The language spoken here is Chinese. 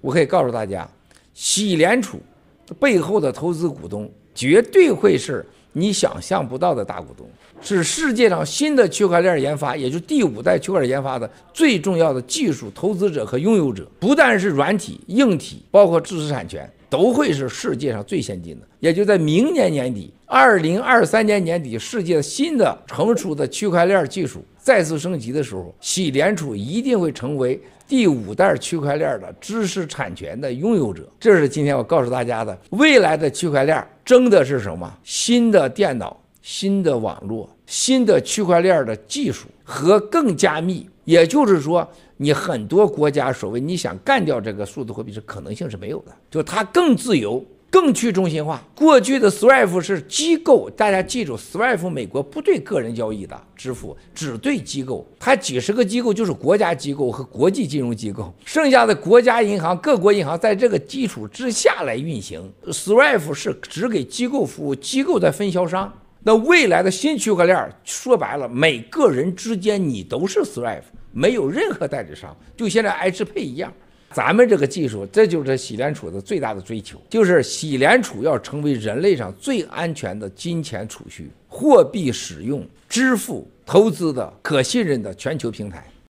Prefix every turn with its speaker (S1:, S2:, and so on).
S1: 我可以告诉大家，喜联储背后的投资股东绝对会是你想象不到的大股东，是世界上新的区块链研发，也就是第五代区块链研发的最重要的技术投资者和拥有者，不但是软体、硬体，包括知识产权。都会是世界上最先进的。也就在明年年底，二零二三年年底，世界新的成熟的区块链技术再次升级的时候，洗联储一定会成为第五代区块链的知识产权的拥有者。这是今天我告诉大家的。未来的区块链争的是什么？新的电脑、新的网络、新的区块链的技术和更加密。也就是说。你很多国家所谓你想干掉这个数字货币，是可能性是没有的。就它更自由，更去中心化。过去的 SWIFT 是机构，大家记住，SWIFT 美国不对个人交易的支付，只对机构。它几十个机构就是国家机构和国际金融机构，剩下的国家银行、各国银行在这个基础之下来运行。SWIFT 是只给机构服务，机构的分销商。那未来的新区块链说白了，每个人之间你都是 thrive，没有任何代理商，就现在 h p 一样。咱们这个技术，这就是洗联储的最大的追求，就是洗联储要成为人类上最安全的金钱储蓄、货币使用、支付、投资的可信任的全球平台。